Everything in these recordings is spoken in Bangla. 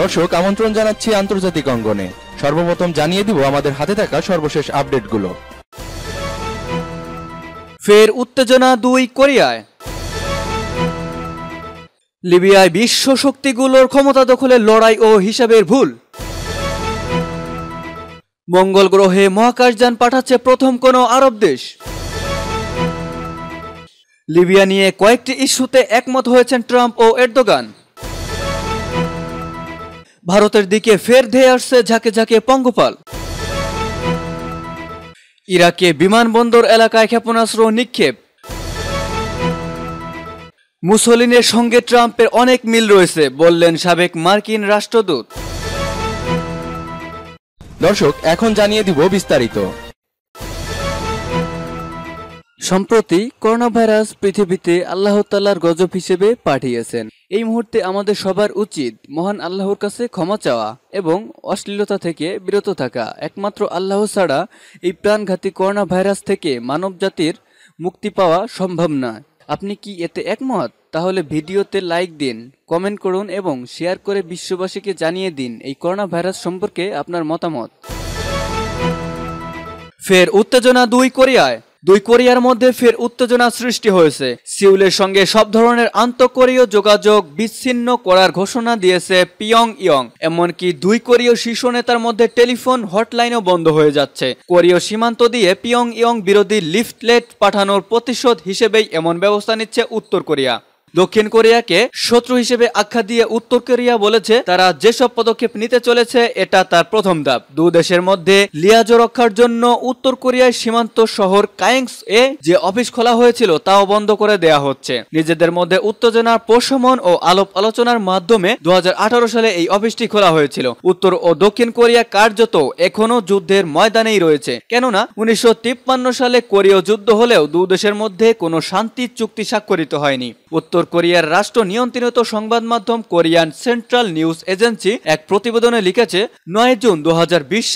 দর্শক আমন্ত্রণ জানাচ্ছি আন্তর্জাতিক অঙ্গনে সর্বপ্রথম জানিয়ে দিব আমাদের হাতে থাকা সর্বশেষ আপডেটগুলো ফের উত্তেজনা দুই কোরিয়ায় লিবিয়ায় বিশ্ব শক্তিগুলোর ক্ষমতা দখলের লড়াই ও হিসাবের ভুল মঙ্গল গ্রহে মহাকাশযান পাঠাচ্ছে প্রথম কোনো আরব দেশ লিবিয়া নিয়ে কয়েকটি ইস্যুতে একমত হয়েছেন ট্রাম্প ও এরদোগান ভারতের দিকে ফের ধেয়ে আসছে ঝাঁকে ঝাঁকে পঙ্গপাল ইরাকে বিমানবন্দর এলাকায় ক্ষেপণাস্ত্র নিক্ষেপ মুসলিনের সঙ্গে ট্রাম্পের অনেক মিল রয়েছে বললেন সাবেক মার্কিন রাষ্ট্রদূত দর্শক এখন জানিয়ে দিব বিস্তারিত সম্প্রতি করোনা ভাইরাস পৃথিবীতে আল্লাহ তাল্লার গজব হিসেবে পাঠিয়েছেন এই মুহূর্তে আমাদের সবার উচিত মহান আল্লাহর কাছে ক্ষমা চাওয়া এবং অশ্লীলতা থেকে বিরত থাকা একমাত্র আল্লাহ ছাড়া এই প্রাণঘাতী করোনা ভাইরাস থেকে মানব জাতির মুক্তি পাওয়া সম্ভব নয় আপনি কি এতে একমত তাহলে ভিডিওতে লাইক দিন কমেন্ট করুন এবং শেয়ার করে বিশ্ববাসীকে জানিয়ে দিন এই করোনা ভাইরাস সম্পর্কে আপনার মতামত ফের উত্তেজনা দুই কোরিয়ায় দুই কোরিয়ার মধ্যে ফের উত্তেজনা সৃষ্টি হয়েছে সিউলের সঙ্গে সব ধরনের আন্তঃকোরীয় যোগাযোগ বিচ্ছিন্ন করার ঘোষণা দিয়েছে পিয়ং ইয়ং এমনকি দুই কোরীয় শীর্ষ নেতার মধ্যে টেলিফোন হটলাইনও বন্ধ হয়ে যাচ্ছে কোরীয় সীমান্ত দিয়ে পিয়ং ইয়ং বিরোধী লিফটলেট পাঠানোর প্রতিশোধ হিসেবেই এমন ব্যবস্থা নিচ্ছে উত্তর কোরিয়া দক্ষিণ কোরিয়াকে শত্রু হিসেবে আখ্যা দিয়ে উত্তর কোরিয়া বলেছে তারা যেসব পদক্ষেপ নিতে চলেছে এটা তার প্রথম ধাপ দু দেশের মধ্যে লিয়াজো রক্ষার জন্য উত্তর কোরিয়ায় সীমান্ত শহর কায়েংস এ যে অফিস খোলা হয়েছিল তাও বন্ধ করে দেয়া হচ্ছে নিজেদের মধ্যে উত্তেজনার প্রশমন ও আলোপ আলোচনার মাধ্যমে দু সালে এই অফিসটি খোলা হয়েছিল উত্তর ও দক্ষিণ কোরিয়া কার্যত এখনো যুদ্ধের ময়দানেই রয়েছে কেননা উনিশশো সালে কোরীয় যুদ্ধ হলেও দু দেশের মধ্যে কোনো শান্তি চুক্তি স্বাক্ষরিত হয়নি উত্তর উত্তর কোরিয়ার রাষ্ট্র নিয়ন্ত্রিত সংবাদ মাধ্যম কোরিয়ান সেন্ট্রাল নিউজ এজেন্সি এক প্রতিবেদনে লিখেছে নয় জুন দু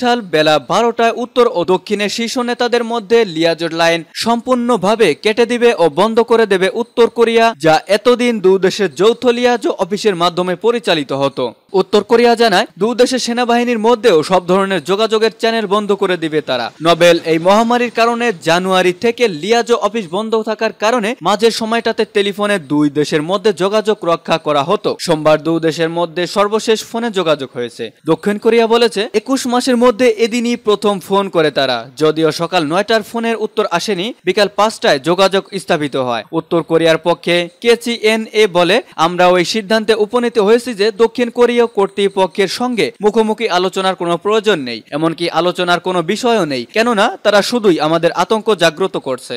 সাল বেলা বারোটায় উত্তর ও দক্ষিণের শীর্ষ নেতাদের মধ্যে লিয়াজোর লাইন সম্পূর্ণভাবে কেটে দিবে ও বন্ধ করে দেবে উত্তর কোরিয়া যা এতদিন দুদেশের যৌথ লিয়াজ অফিসের মাধ্যমে পরিচালিত হতো উত্তর কোরিয়া জানায় দু দেশের সেনাবাহিনীর মধ্যেও সব ধরনের যোগাযোগের চ্যানেল বন্ধ করে দিবে তারা নবেল এই মহামারীর কারণে জানুয়ারি থেকে লিয়াজো অফিস বন্ধ থাকার কারণে মাঝের সময়টাতে টেলিফোনে দুই দেশের মধ্যে যোগাযোগ রক্ষা করা হতো সোমবার দু দেশের মধ্যে সর্বশেষ ফোনে যোগাযোগ হয়েছে দক্ষিণ কোরিয়া বলেছে একুশ মাসের মধ্যে এদিনই প্রথম ফোন করে তারা যদিও সকাল নয়টার ফোনের উত্তর আসেনি বিকাল পাঁচটায় যোগাযোগ স্থাপিত হয় উত্তর কোরিয়ার পক্ষে কেচি এন এ বলে আমরা ওই সিদ্ধান্তে উপনীত হয়েছি যে দক্ষিণ কোরিয়া বিভাগীয় কর্তৃপক্ষের সঙ্গে মুখোমুখি আলোচনার কোনো প্রয়োজন নেই এমনকি আলোচনার কোনো বিষয়ও নেই কেননা তারা শুধুই আমাদের আতঙ্ক জাগ্রত করছে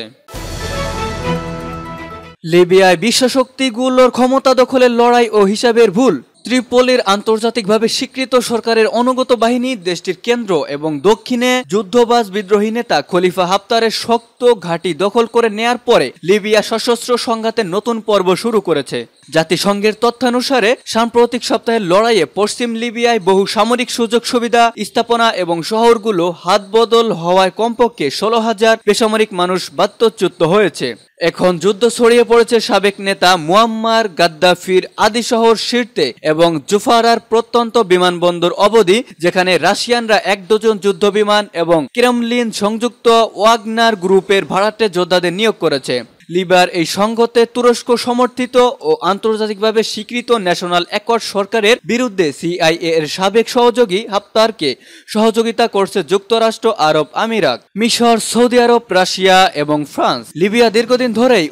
লিবিয়ায় বিশ্বশক্তিগুলোর ক্ষমতা দখলের লড়াই ও হিসাবের ভুল ত্রিপলির আন্তর্জাতিকভাবে স্বীকৃত সরকারের অনুগত বাহিনী দেশটির কেন্দ্র এবং দক্ষিণে যুদ্ধবাজ বিদ্রোহী নেতা খলিফা হাফতারের শক্ত ঘাঁটি দখল করে নেয়ার পরে লিবিয়া সশস্ত্র সংঘাতের নতুন পর্ব শুরু করেছে জাতিসংঘের তথ্যানুসারে সাম্প্রতিক সপ্তাহের লড়াইয়ে পশ্চিম লিবিয়ায় বহু সামরিক সুযোগ সুবিধা স্থাপনা এবং শহরগুলো হাতবদল হওয়ায় কমপক্ষে ষোলো হাজার বেসামরিক মানুষ বাত্যচ্যুত হয়েছে এখন যুদ্ধ ছড়িয়ে পড়েছে সাবেক নেতা মুয়াম্মার গাদ্দাফির আদি শহর শিরতে এবং জুফারার প্রত্যন্ত বিমানবন্দর অবধি যেখানে রাশিয়ানরা এক ডজন যুদ্ধ বিমান এবং ক্রেমলিন সংযুক্ত ওয়াগনার গ্রুপের ভাড়াটে যোদ্ধাদের নিয়োগ করেছে লিবার এই সংঘতে তুরস্ক সমর্থিত ও আন্তর্জাতিকভাবে স্বীকৃত ন্যাশনাল অ্যাকর্ড সরকারের বিরুদ্ধে সিআইএ এর সাবেক সহযোগী হাফতারকে সহযোগিতা করছে যুক্তরাষ্ট্র আরব আমিরাত মিশর সৌদি আরব রাশিয়া এবং ফ্রান্স লিবিয়া দীর্ঘদিন ধরেই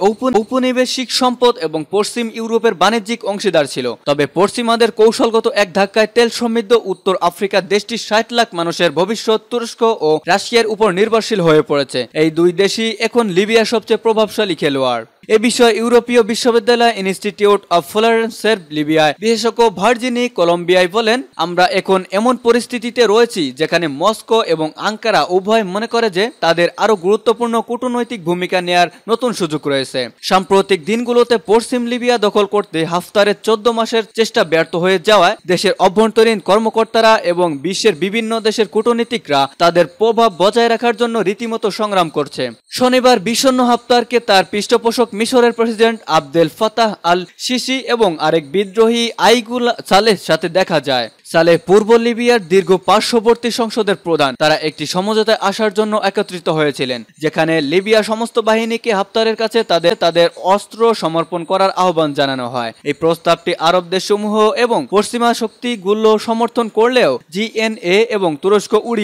উপনিবেশিক সম্পদ এবং পশ্চিম ইউরোপের বাণিজ্যিক অংশীদার ছিল তবে পশ্চিমাদের কৌশলগত এক ধাক্কায় তেল সমৃদ্ধ উত্তর আফ্রিকার দেশটির ষাট লাখ মানুষের ভবিষ্যৎ তুরস্ক ও রাশিয়ার উপর নির্ভরশীল হয়ে পড়েছে এই দুই দেশই এখন লিবিয়া সবচেয়ে প্রভাবশালী Keluar. এ বিষয়ে ইউরোপীয় বিশ্ববিদ্যালয় ইনস্টিটিউট অব ফ্লোরেন্সের লিবিয়ায় বিশেষজ্ঞ ভার্জিনি কলম্বিয়ায় বলেন আমরা এখন এমন পরিস্থিতিতে রয়েছি যেখানে মস্কো এবং আঙ্কারা উভয় মনে করে যে তাদের আরো গুরুত্বপূর্ণ কূটনৈতিক ভূমিকা নেয়ার নতুন সুযোগ রয়েছে সাম্প্রতিক দিনগুলোতে পশ্চিম লিবিয়া দখল করতে হাফতারের চোদ্দ মাসের চেষ্টা ব্যর্থ হয়ে যাওয়ায় দেশের অভ্যন্তরীণ কর্মকর্তারা এবং বিশ্বের বিভিন্ন দেশের কূটনীতিকরা তাদের প্রভাব বজায় রাখার জন্য রীতিমতো সংগ্রাম করছে শনিবার বিষণ্ন হাফতারকে তার পৃষ্ঠপোষক মিশরের president Abdel Fattah al Sisi এবং আরেক বিদ্রোহী আইগুল সালেহ সাথে দেখা যায় সালেহ পূর্ব লিবিয়ার দীর্ঘ পার্শ্ববর্তী সংসদের প্রধান তারা একটি সমঝোতায় আসার জন্য একত্রিত হয়েছিলেন যেখানে লিবিয়া সমস্ত বাহিনীকে হাফতারের কাছে তাদের তাদের অস্ত্র সমর্পণ করার আহ্বান জানানো হয় এই প্রস্তাবটি আরব দেশসমূহ এবং পশ্চিমা শক্তিগুলো সমর্থন করলেও জিএনএ এবং তুরস্ক উড়ি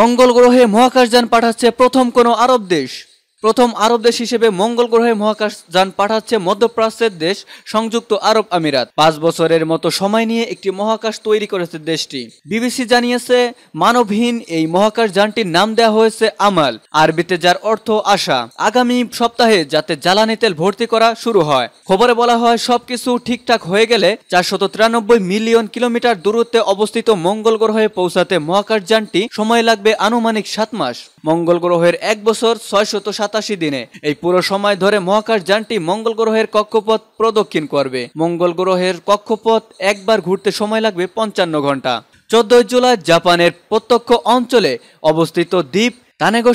মঙ্গল গ্রহে মহাকাশযান পাঠাচ্ছে প্রথম কোনো আরব দেশ প্রথম আরব দেশ হিসেবে মঙ্গল গ্রহে মহাকাশ যান পাঠাচ্ছে মধ্যপ্রাচ্যের দেশ সংযুক্ত আরব আমিরাত পাঁচ বছরের মতো সময় নিয়ে একটি মহাকাশ তৈরি করেছে দেশটি বিবিসি জানিয়েছে মানবহীন এই মহাকাশ যানটির নাম দেওয়া হয়েছে আমাল আরবিতে যার অর্থ আশা আগামী সপ্তাহে যাতে জ্বালানি তেল ভর্তি করা শুরু হয় খবরে বলা হয় সবকিছু ঠিকঠাক হয়ে গেলে চারশত তিরানব্বই মিলিয়ন কিলোমিটার দূরত্বে অবস্থিত মঙ্গল গ্রহে পৌঁছাতে মহাকাশ যানটি সময় লাগবে আনুমানিক সাত মাস মঙ্গল গ্রহের এক বছর ছয়শত সাত সাতাশি দিনে এই পুরো সময় ধরে মহাকাশ যানটি মঙ্গল গ্রহের কক্ষপথ প্রদক্ষিণ করবে মঙ্গল গ্রহের কক্ষপথ একবার ঘুরতে সময় লাগবে পঞ্চান্ন ঘন্টা চোদ্দই জুলাই জাপানের প্রত্যক্ষ অঞ্চলে অবস্থিত দ্বীপ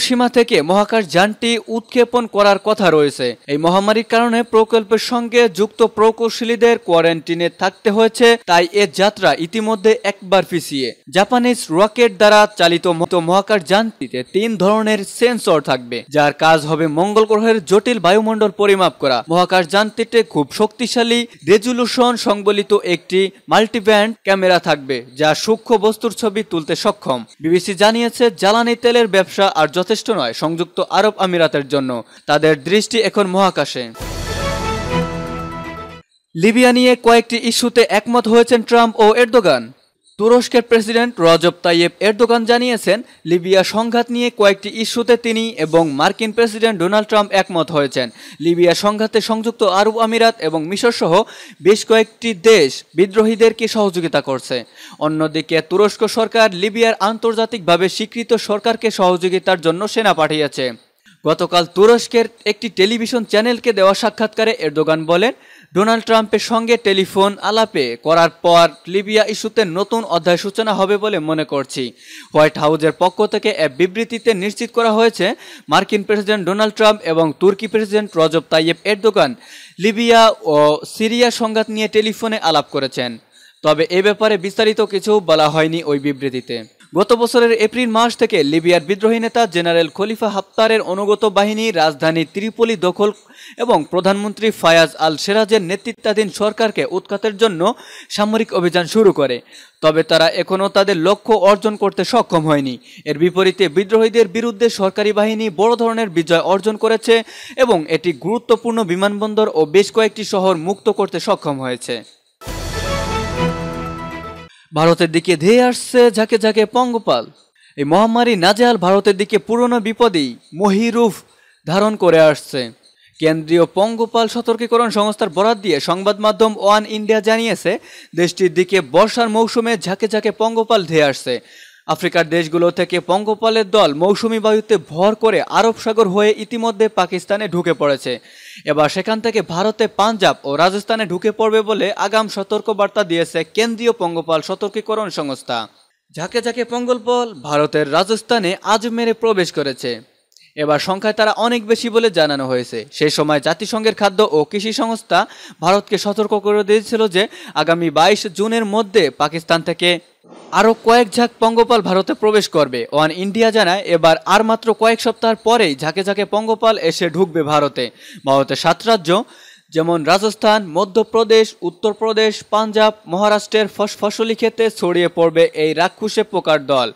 সীমা থেকে মহাকাশ যানটি উৎক্ষেপণ করার কথা রয়েছে এই মহামারীর কারণে প্রকল্পের সঙ্গে যুক্ত প্রকৌশলীদের কোয়ারেন্টিনে থাকতে হয়েছে তাই এ যাত্রা ইতিমধ্যে একবার পিছিয়ে জাপানিজ রকেট দ্বারা চালিত মহাকাশ যানটিতে তিন ধরনের সেন্সর থাকবে যার কাজ হবে মঙ্গল গ্রহের জটিল বায়ুমণ্ডল পরিমাপ করা মহাকাশ যানটিতে খুব শক্তিশালী রেজুলুশন সংবলিত একটি মাল্টিব্যান্ড ক্যামেরা থাকবে যা সূক্ষ্ম বস্তুর ছবি তুলতে সক্ষম বিবিসি জানিয়েছে জ্বালানি তেলের ব্যবসা আর যথেষ্ট নয় সংযুক্ত আরব আমিরাতের জন্য তাদের দৃষ্টি এখন মহাকাশে লিবিয়া নিয়ে কয়েকটি ইস্যুতে একমত হয়েছেন ট্রাম্প ও এরদোগান তুরস্কের প্রেসিডেন্ট রজব তাইয়েব এরদোগান জানিয়েছেন লিবিয়া সংঘাত নিয়ে কয়েকটি ইস্যুতে তিনি এবং মার্কিন প্রেসিডেন্ট ডোনাল্ড ট্রাম্প একমত হয়েছেন লিবিয়া সংঘাতে সংযুক্ত আরব আমিরাত এবং মিশর সহ বেশ কয়েকটি দেশ বিদ্রোহীদেরকে সহযোগিতা করছে অন্যদিকে তুরস্ক সরকার লিবিয়ার আন্তর্জাতিকভাবে স্বীকৃত সরকারকে সহযোগিতার জন্য সেনা পাঠিয়েছে গতকাল তুরস্কের একটি টেলিভিশন চ্যানেলকে দেওয়া সাক্ষাৎকারে এরদোগান বলেন ডোনাল্ড ট্রাম্পের সঙ্গে টেলিফোন আলাপে করার পর লিবিয়া ইস্যুতে নতুন অধ্যায় সূচনা হবে বলে মনে করছি হোয়াইট হাউজের পক্ষ থেকে এক বিবৃতিতে নিশ্চিত করা হয়েছে মার্কিন প্রেসিডেন্ট ডোনাল্ড ট্রাম্প এবং তুর্কি president Recep Tayyip Erdogan Libya ও সিরিয়া সংঘাত নিয়ে টেলিফোনে আলাপ করেছেন তবে এ ব্যাপারে বিস্তারিত কিছু বলা হয়নি ওই বিবৃতিতে গত বছরের এপ্রিল মাস থেকে লিবিয়ার বিদ্রোহী নেতা জেনারেল খলিফা হাফতারের অনুগত বাহিনী রাজধানী ত্রিপলি দখল এবং প্রধানমন্ত্রী ফায়াজ আল সেরাজের নেতৃত্বাধীন সরকারকে উৎখাতের জন্য সামরিক অভিযান শুরু করে তবে তারা এখনও তাদের লক্ষ্য অর্জন করতে সক্ষম হয়নি এর বিপরীতে বিদ্রোহীদের বিরুদ্ধে সরকারি বাহিনী বড় ধরনের বিজয় অর্জন করেছে এবং এটি গুরুত্বপূর্ণ বিমানবন্দর ও বেশ কয়েকটি শহর মুক্ত করতে সক্ষম হয়েছে ভারতের দিকে ধেয়ে আসছে ঝাঁকে ঝাঁকে পঙ্গপাল এই মহামারী নাজেহাল ভারতের দিকে পুরনো বিপদেই মহিরূপ ধারণ করে আসছে কেন্দ্রীয় পঙ্গপাল সতর্কীকরণ সংস্থার বরাত দিয়ে সংবাদ মাধ্যম ওয়ান ইন্ডিয়া জানিয়েছে দেশটির দিকে বর্ষার মৌসুমে ঝাঁকে ঝাঁকে পঙ্গপাল ধেয়ে আসছে আফ্রিকার দেশগুলো থেকে পঙ্গপালের দল মৌসুমি বায়ুতে ভর করে আরব সাগর হয়ে ইতিমধ্যে পাকিস্তানে ঢুকে পড়েছে এবার সেখান থেকে ভারতে পাঞ্জাব ও রাজস্থানে ঢুকে পড়বে বলে আগাম সতর্কবার্তা দিয়েছে কেন্দ্রীয় পঙ্গপাল সতর্কীকরণ সংস্থা ঝাঁকে ঝাঁকে পঙ্গলপল ভারতের রাজস্থানে আজমেরে প্রবেশ করেছে এবার সংখ্যায় তারা অনেক বেশি বলে জানানো হয়েছে সেই সময় জাতিসংঘের খাদ্য ও কৃষি সংস্থা ভারতকে সতর্ক করে দিয়েছিল যে আগামী বাইশ জুনের মধ্যে পাকিস্তান থেকে আরও কয়েক ঝাঁক পঙ্গপাল ভারতে প্রবেশ করবে ওয়ান ইন্ডিয়া জানায় এবার আর মাত্র কয়েক সপ্তাহ পরেই ঝাঁকে ঝাঁকে পঙ্গপাল এসে ঢুকবে ভারতে ভারতের সাত রাজ্য যেমন রাজস্থান মধ্যপ্রদেশ উত্তরপ্রদেশ পাঞ্জাব মহারাষ্ট্রের ফসফসলি ক্ষেতে ছড়িয়ে পড়বে এই রাক্ষুসে পোকার দল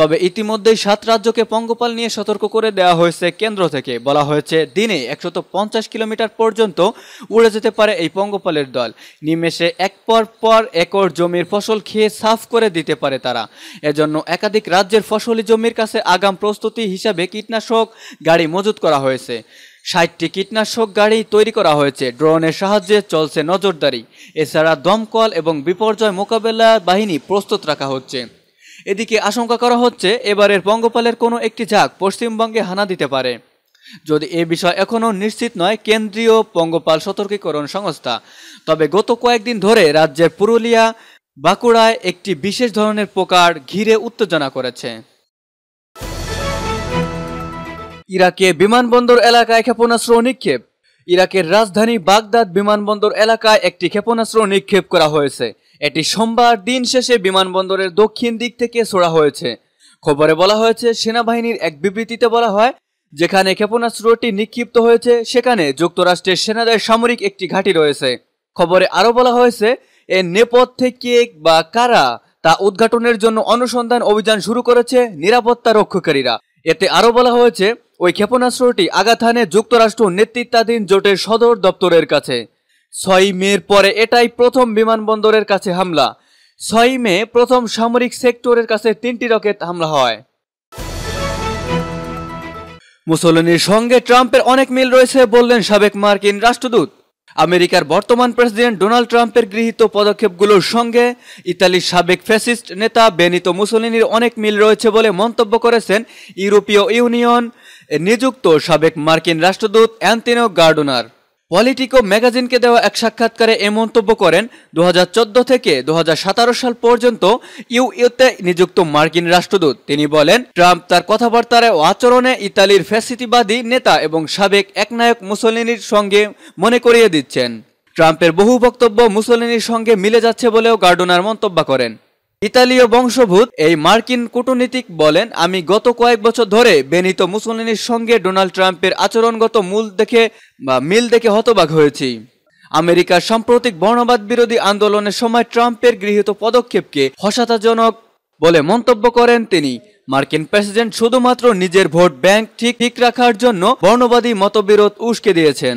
তবে ইতিমধ্যেই সাত রাজ্যকে পঙ্গপাল নিয়ে সতর্ক করে দেওয়া হয়েছে কেন্দ্র থেকে বলা হয়েছে দিনে একশত পঞ্চাশ কিলোমিটার পর্যন্ত উড়ে যেতে পারে এই পঙ্গপালের দল নিমেষে এক পর পর একর জমির ফসল খেয়ে সাফ করে দিতে পারে তারা এজন্য একাধিক রাজ্যের ফসলি জমির কাছে আগাম প্রস্তুতি হিসাবে কীটনাশক গাড়ি মজুত করা হয়েছে ষাটটি কীটনাশক গাড়ি তৈরি করা হয়েছে ড্রোনের সাহায্যে চলছে নজরদারি এছাড়া দমকল এবং বিপর্যয় মোকাবেলা বাহিনী প্রস্তুত রাখা হচ্ছে এদিকে আশঙ্কা করা হচ্ছে এবারের পঙ্গপালের কোনো একটি ঝাঁক পশ্চিমবঙ্গে হানা দিতে পারে যদি এ বিষয় এখনও নিশ্চিত নয় কেন্দ্রীয় পঙ্গপাল সতর্কীকরণ সংস্থা তবে গত কয়েকদিন ধরে রাজ্যের পুরুলিয়া বাঁকুড়ায় একটি বিশেষ ধরনের পোকার ঘিরে উত্তেজনা করেছে ইরাকে বিমানবন্দর এলাকায় ক্ষেপণাস্ত্র নিক্ষেপ ইরাকের রাজধানী বাগদাদ বিমানবন্দর এলাকায় একটি ক্ষেপণাস্ত্র নিক্ষেপ করা হয়েছে এটি সোমবার দিন শেষে বিমানবন্দরের দক্ষিণ দিক থেকে ছোড়া হয়েছে খবরে বলা হয়েছে সেনাবাহিনীর এক বিবৃতিতে বলা হয় যেখানে ক্ষেপণাস্ত্রটি নিক্ষিপ্ত হয়েছে সেখানে যুক্তরাষ্ট্রের সেনাদের সামরিক একটি ঘাঁটি রয়েছে খবরে আরও বলা হয়েছে এ নেপথ থেকে বা কারা তা উদ্ঘাটনের জন্য অনুসন্ধান অভিযান শুরু করেছে নিরাপত্তা রক্ষাকারীরা এতে আরও বলা হয়েছে ওই ক্ষেপণাস্ত্রটি আগাথানে যুক্তরাষ্ট্র নেতৃত্বাধীন জোটের সদর দপ্তরের কাছে ছয় মের পরে এটাই প্রথম বিমানবন্দরের কাছে হামলা ছয় মে প্রথম সামরিক সেক্টরের কাছে তিনটি রকেট হামলা হয় মুসলিনীর সঙ্গে ট্রাম্পের অনেক মিল রয়েছে বললেন সাবেক মার্কিন রাষ্ট্রদূত আমেরিকার বর্তমান প্রেসিডেন্ট ডোনাল্ড ট্রাম্পের গৃহীত পদক্ষেপগুলোর সঙ্গে ইতালির সাবেক ফ্যাসিস্ট নেতা বেনিতো মুসলিনীর অনেক মিল রয়েছে বলে মন্তব্য করেছেন ইউরোপীয় ইউনিয়ন নিযুক্ত সাবেক মার্কিন রাষ্ট্রদূত অ্যান্তিনো গার্ডোনার পলিটিকো ম্যাগাজিনকে দেওয়া এক সাক্ষাৎকারে এ মন্তব্য করেন দু থেকে দু সাল পর্যন্ত ইউইউতে নিযুক্ত মার্কিন রাষ্ট্রদূত তিনি বলেন ট্রাম্প তার কথাবার্তার ও আচরণে ইতালির ফ্যাসিটিবাদী নেতা এবং সাবেক একনায়ক মুসলিনীর সঙ্গে মনে করিয়ে দিচ্ছেন ট্রাম্পের বহু বক্তব্য মুসলিনীর সঙ্গে মিলে যাচ্ছে বলেও গার্ডোনার মন্তব্য করেন ইতালীয় বংশভূত এই মার্কিন কূটনীতিক বলেন আমি গত কয়েক বছর ধরে বেনিতো মুসলিনির সঙ্গে ডোনাল্ড ট্রাম্পের আচরণগত মূল দেখে বা মিল দেখে হতবাক হয়েছি আমেরিকার সাম্প্রতিক বর্ণবাদ বিরোধী আন্দোলনের সময় ট্রাম্পের গৃহীত পদক্ষেপকে হসাতাজনক বলে মন্তব্য করেন তিনি মার্কিন প্রেসিডেন্ট শুধুমাত্র নিজের ভোট ব্যাংক ঠিক ঠিক রাখার জন্য বর্ণবাদী মতবিরোধ উস্কে দিয়েছেন